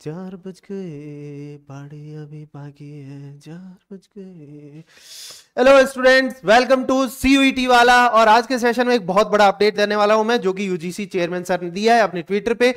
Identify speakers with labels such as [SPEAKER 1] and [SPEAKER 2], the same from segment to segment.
[SPEAKER 1] चार बज गए पाड़ी अभी बाकी है चार बज गए hello students welcome to C वाला और आज के सेशन में एक बहुत बड़ा अपडेट देने वाला हूं मैं जो कि यूजीसी चेयरमैन सर ने दिया है अपने ट्विटर पे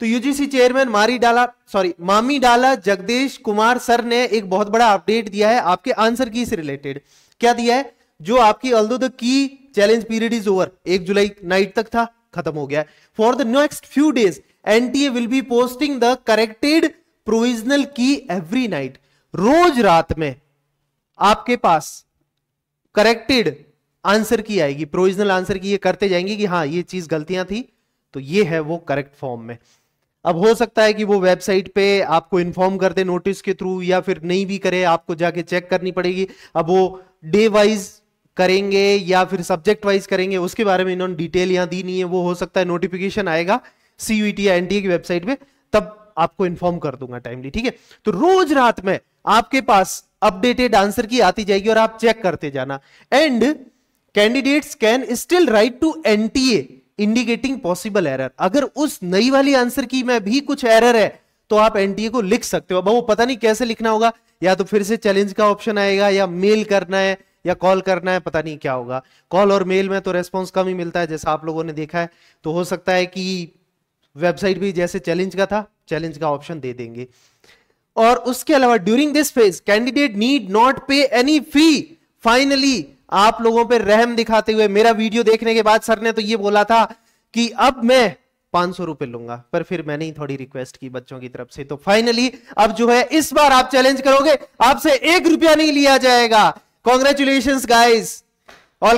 [SPEAKER 1] तो यूजीसी चेयरमैन मारी डाला सॉरी मामी डाला जगदेश कुमार सर ने एक बहुत बड़ा अपडेट दिया है आपके आंसर की से रिलेटेड क्या दिया है जो आपकी although the key challenge period is over एक जुलाई नाइट तक था खत्म हो गया for the next few days NTA will be posting the corrected provisional key every night रोज रात में आपके पास करेक्टेड आंसर की आएगी प्रोविजनल आंसर की ये करते जाएंगे कि हाँ ये चीज गलतियां थी तो ये है वो करेक्ट फॉर्म में अब हो सकता है कि वो वेबसाइट पे आपको इन्फॉर्म कर दे नोटिस के थ्रू या फिर नहीं भी करे आपको जाके चेक करनी पड़ेगी अब वो डे वाइज करेंगे या फिर सब्जेक्ट वाइज करेंगे उसके बारे में इन्होंने डिटेल यहाँ दी नहीं है वो हो सकता है नोटिफिकेशन आएगा सीयूटी या एनटीए की वेबसाइट पे तब आपको इन्फॉर्म कर दूंगा टाइमली ठीक है तो रोज रात में आपके पास अपडेटेड आंसर की आती जाएगी और आप चेक करते जाना and candidates can still write to NTA indicating possible error अगर उस नई वाली आंसर की में भी कुछ एरर है तो आप एनटीए को लिख सकते हो अब वो पता नहीं कैसे लिखना होगा या तो फिर से चैलेंज का ऑप्शन आएगा या मेल करना है या कॉल करना है पता नहीं क्या होगा कॉल और मेल में तो रेस्पॉन्स कम ही मिलता है जैसा आप लोगों ने देखा है तो हो सकता है कि वेबसाइट भी जैसे चैलेंज का था चैलेंज का ऑप्शन दे देंगे और उसके अलावा during this phase candidate need not pay any fee finally आप लोगों पर रहम दिखाते हुए मेरा वीडियो देखने के बाद सर ने तो ये बोला था कि अब मैं पांच सौ रुपए लूंगा पर फिर मैंने ही थोड़ी रिक्वेस्ट की बच्चों की तरफ से तो फाइनली अब जो है इस बार आप चैलेंज करोगे आपसे एक रुपया नहीं लिया जाएगा all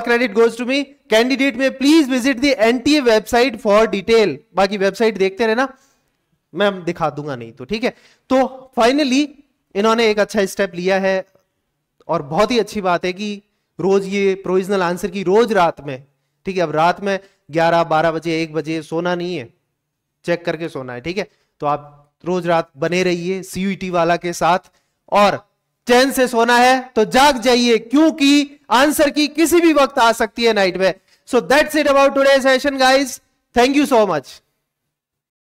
[SPEAKER 1] credit goes to me candidate में please visit the N T A website for detail बाकी वेबसाइट देखते रहना मैं दिखा दूंगा नहीं तो ठीक है तो फाइनली इन्होंने एक अच्छा स्टेप लिया है और बहुत ही अच्छी बात है कि रोज ये प्रोविजनल आंसर की रोज रात में ठीक है अब रात में 11 12 बजे 1 बजे सोना नहीं है चेक करके सोना है ठीक है तो आप रोज रात बने रहिए सीयूटी e वाला के साथ और चैन से सोना है तो जाग जाइए क्योंकि आंसर की किसी भी वक्त आ सकती है नाइट में so that's it about today session guys thank you so much